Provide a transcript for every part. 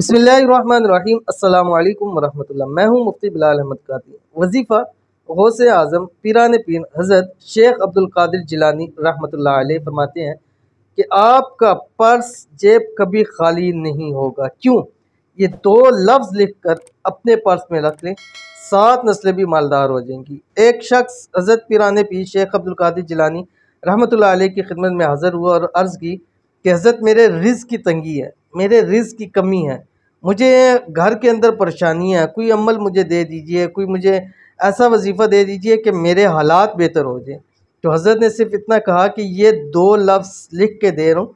بسم اللہ الرحمن الرحیم السلام علیکم ورحمۃ اللہ میں ہوں مفتی بلال احمد قادری وظیفہ غوث اعظم پیران پیر حضرت شیخ عبدالقادر جیلانی رحمۃ اللہ علیہ فرماتے ہیں کہ آپ کا پرس جیب کبھی خالی نہیں ہوگا کیوں یہ دو لفظ لکھ کر اپنے پرس میں رکھ لیں سات نسلیں بھی مالدار ہو جائیں گی ایک شخص حضرت پیران پیر شیخ عبد القادر جیلانی رحمۃ اللہ علیہ کی خدمت میں حاضر ہوا اور عرض کی کہ حضرت میرے رزق کی تنگی ہے میرے رزق کی کمی ہے مجھے گھر کے اندر پریشانی ہے کوئی عمل مجھے دے دیجیے کوئی مجھے ایسا وظیفہ دے دیجیے کہ میرے حالات بہتر ہو جائیں تو حضرت نے صرف اتنا کہا کہ یہ دو لفظ لکھ کے دے رہا ہوں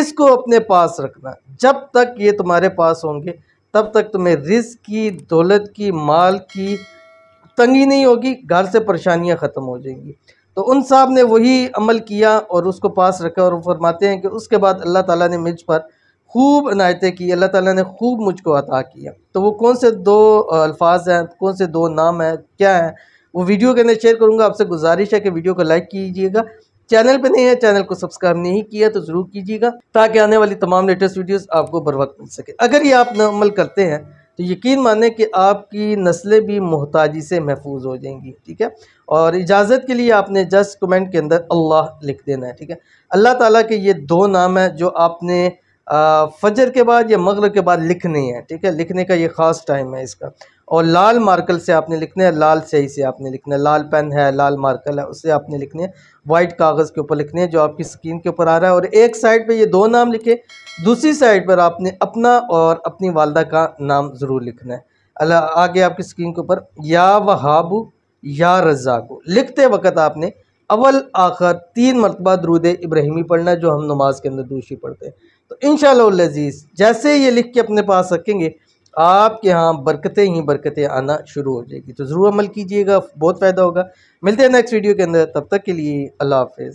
اس کو اپنے پاس رکھنا جب تک یہ تمہارے پاس ہوں گے تب تک تمہیں رزق کی دولت کی مال کی تنگی نہیں ہوگی گھر سے پریشانیاں ختم ہو جائیں گی تو ان صاحب نے وہی عمل کیا اور اس کو پاس رکھا اور وہ فرماتے ہیں کہ اس کے بعد اللہ تعالیٰ نے مجھ پر خوب عنایتیں کی اللہ تعالیٰ نے خوب مجھ کو عطا کیا تو وہ کون سے دو الفاظ ہیں کون سے دو نام ہیں کیا ہیں وہ ویڈیو کے اندر شیئر کروں گا آپ سے گزارش ہے کہ ویڈیو کو لائک کیجئے گا چینل پہ نہیں ہے چینل کو سبسکرائب نہیں کیا تو ضرور کیجئے گا تاکہ آنے والی تمام لیٹسٹ ویڈیوز آپ کو بر وقت مل سکے اگر یہ آپ عمل کرتے ہیں تو یقین مانیں کہ آپ کی نسلیں بھی محتاجی سے محفوظ ہو جائیں گی ٹھیک ہے اور اجازت کے لیے آپ نے جسٹ کمنٹ کے اندر اللہ لکھ دینا ہے ٹھیک ہے اللہ تعالیٰ کے یہ دو نام ہیں جو آپ نے فجر کے بعد یا مغرب کے بعد لکھنی ہے ٹھیک ہے لکھنے کا یہ خاص ٹائم ہے اس کا اور لال مارکل سے آپ نے لکھنا ہے لال صحیح سے آپ نے لکھنا ہے لال پین ہے لال مارکل ہے اس سے آپ نے لکھنا ہے وائٹ کاغذ کے اوپر لکھنے ہے جو آپ کی سکین کے اوپر آ رہا ہے اور ایک سائٹ پہ یہ دو نام لکھے دوسری سائٹ پر آپ نے اپنا اور اپنی والدہ کا نام ضرور لکھنا ہے اللہ آگے آپ کی سکین کے اوپر یا وہابو یا رضاگو لکھتے وقت آپ نے اول آخر تین مرتبہ درود ابراہیمی پڑھنا جو ہم نماز کے اندر دوشی پڑھتے ہیں تو انشاءاللہ اللہ عزیز جیسے یہ لکھ کے اپنے پاس رکھیں گے آپ کے ہاں برکتیں ہی برکتیں آنا شروع ہو جائے گی تو ضرور عمل کیجئے گا بہت فائدہ ہوگا ملتے ہیں نیکسٹ ویڈیو کے اندر تب تک کے لیے اللہ حافظ